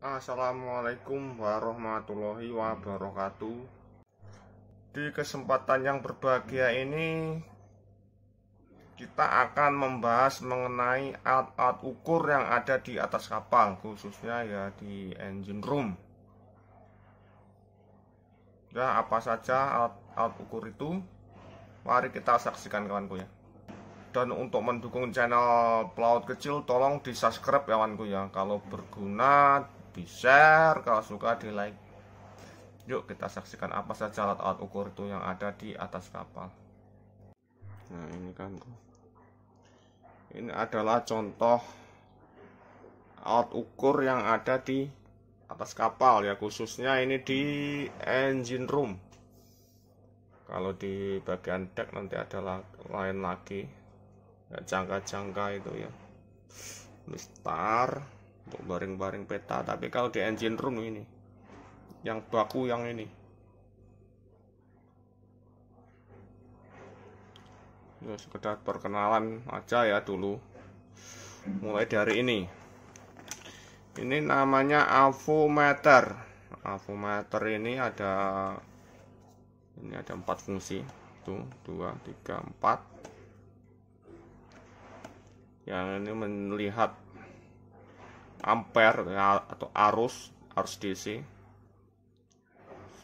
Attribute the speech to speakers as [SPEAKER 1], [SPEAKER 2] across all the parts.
[SPEAKER 1] Assalamualaikum warahmatullahi wabarakatuh. Di kesempatan yang berbahagia ini, kita akan membahas mengenai alat-alat ukur yang ada di atas kapal, khususnya ya di engine room. Ya, apa saja alat-alat ukur itu? Mari kita saksikan kawanku ya. Dan untuk mendukung channel Pelaut Kecil, tolong di subscribe ya kawanku ya. Kalau berguna, di share kalau suka di like yuk kita saksikan apa saja alat-alat ukur itu yang ada di atas kapal nah ini kan ini adalah contoh alat ukur yang ada di atas kapal ya khususnya ini di engine room kalau di bagian deck nanti ada lain lagi jangka-jangka itu ya mistar untuk baring-baring peta tapi kalau di engine room ini yang baku yang ini ya sekedar perkenalan aja ya dulu mulai dari ini ini namanya avometer avometer ini ada ini ada empat fungsi itu dua tiga empat yang ini melihat ampere atau arus arus DC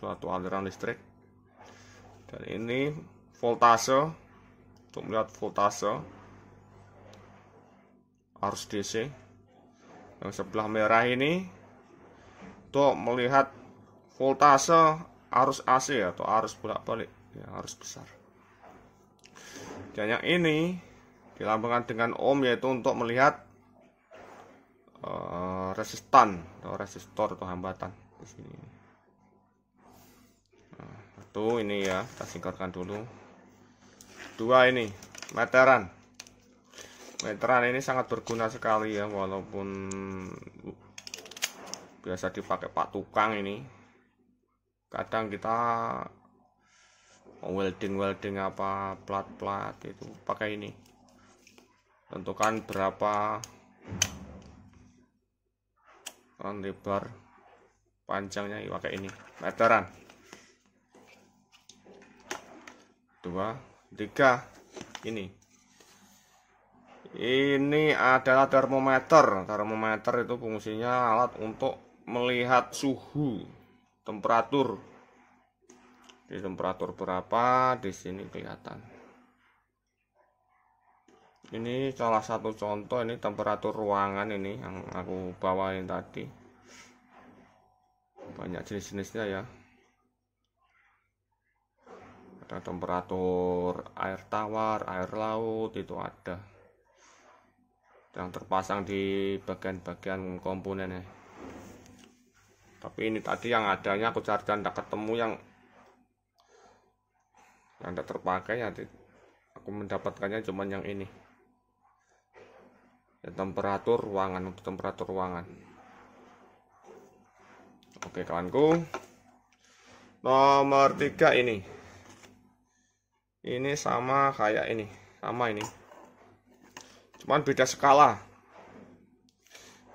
[SPEAKER 1] suatu aliran listrik dan ini voltase untuk melihat voltase arus DC yang sebelah merah ini untuk melihat voltase arus AC atau arus bolak-balik ya, arus besar dan yang ini dilambangkan dengan ohm yaitu untuk melihat resistan atau resistor atau hambatan di sini. Nah, ini ya, kita singkirkan dulu. Dua ini meteran. Meteran ini sangat berguna sekali ya, walaupun biasa dipakai pak tukang ini. Kadang kita welding welding apa plat plat itu pakai ini. Tentukan berapa on oh, lebar panjangnya iya, pakai ini meteran dua tiga ini ini adalah termometer termometer itu fungsinya alat untuk melihat suhu temperatur di temperatur berapa di sini kelihatan ini salah satu contoh ini temperatur ruangan ini yang aku bawain tadi banyak jenis-jenisnya ya ada temperatur air tawar air laut itu ada yang terpasang di bagian-bagian komponennya tapi ini tadi yang adanya aku cari dan ketemu yang yang tidak terpakai ya aku mendapatkannya cuman yang ini dan temperatur ruangan untuk temperatur ruangan oke kawanku nomor tiga ini ini sama kayak ini sama ini cuman beda skala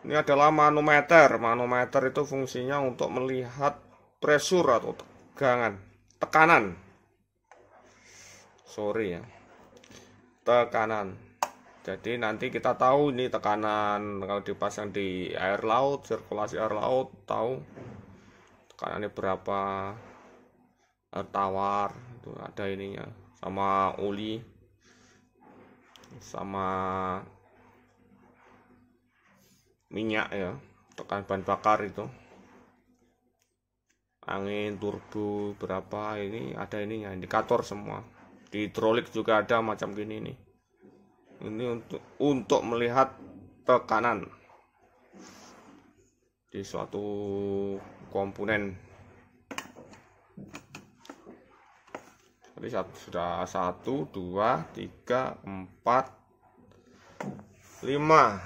[SPEAKER 1] ini adalah manometer manometer itu fungsinya untuk melihat pressure atau tegangan tekanan sorry ya tekanan jadi nanti kita tahu ini tekanan kalau dipasang di air laut, sirkulasi air laut tahu tekanannya berapa air tawar itu ada ininya sama oli sama minyak ya tekan bahan bakar itu angin turbo berapa ini ada ininya indikator semua di hidrolik juga ada macam gini nih ini untuk untuk melihat tekanan di suatu komponen jadi sudah satu dua tiga empat lima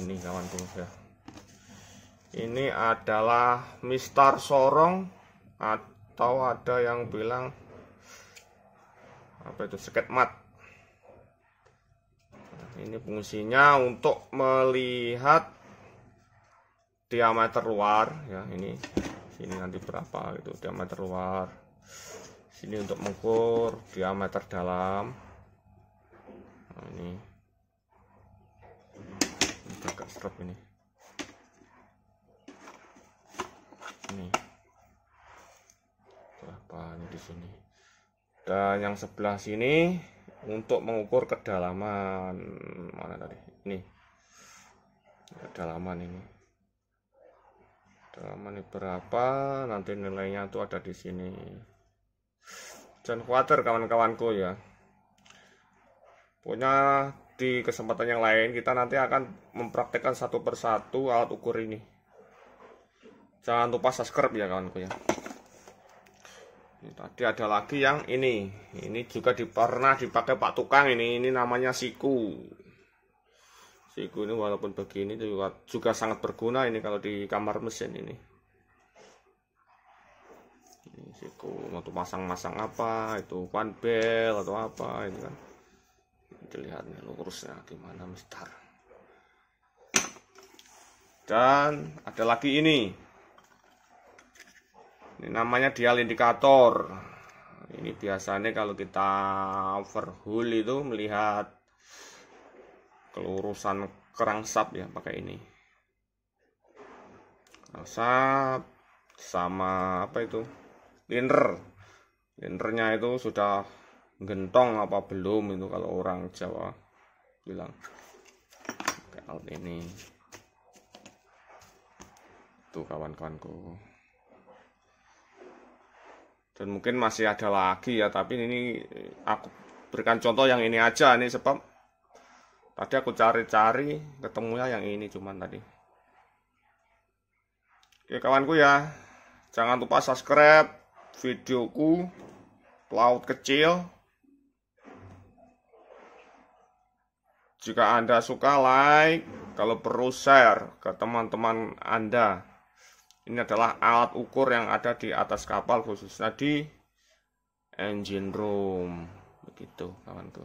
[SPEAKER 1] ini kawan ya ini adalah mistar sorong atau ada yang bilang apa itu sketmat ini fungsinya untuk melihat diameter luar ya ini sini nanti berapa gitu diameter luar sini untuk mengukur diameter dalam nah, ini agak serap ini ini berapa ini di sini dan yang sebelah sini untuk mengukur kedalaman mana tadi ini kedalaman ini kedalaman ini berapa nanti nilainya itu ada di sini jangan khawatir kawan-kawanku ya punya di kesempatan yang lain kita nanti akan mempraktekkan satu persatu alat ukur ini jangan lupa subscribe ya kawanku ya tadi ada lagi yang ini. Ini juga di, pernah dipakai Pak Tukang ini. Ini namanya siku. Siku ini walaupun begini juga, juga sangat berguna ini kalau di kamar mesin ini. Ini siku untuk masang-masang apa itu pan bel atau apa ini kan. dilihatnya lurusnya gimana mister. Dan ada lagi ini ini namanya dial indikator ini biasanya kalau kita overhaul itu melihat kelurusan kerangsap ya pakai ini Sap sama apa itu liner linernya itu sudah gentong apa belum itu kalau orang Jawa bilang kayak ini tuh kawan-kawanku dan mungkin masih ada lagi ya tapi ini aku berikan contoh yang ini aja nih sebab tadi aku cari-cari ketemunya yang ini cuman tadi oke kawanku ya jangan lupa subscribe videoku laut kecil jika anda suka like kalau perlu share ke teman-teman anda ini adalah alat ukur yang ada di atas kapal khususnya di engine room. Begitu kawan kawanku.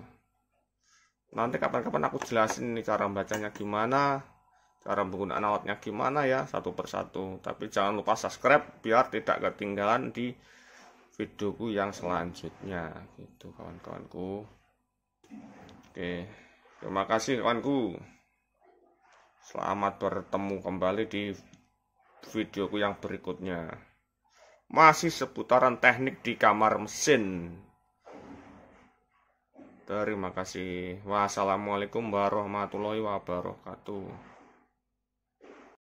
[SPEAKER 1] Nanti kapan-kapan aku jelasin ini cara membacanya gimana, cara penggunaan alatnya gimana ya satu persatu. Tapi jangan lupa subscribe biar tidak ketinggalan di videoku yang selanjutnya gitu kawan-kawanku oke terima kasih kawanku selamat bertemu kembali di videoku yang berikutnya. Masih seputaran teknik di kamar mesin. Terima kasih. Wassalamualaikum warahmatullahi wabarakatuh.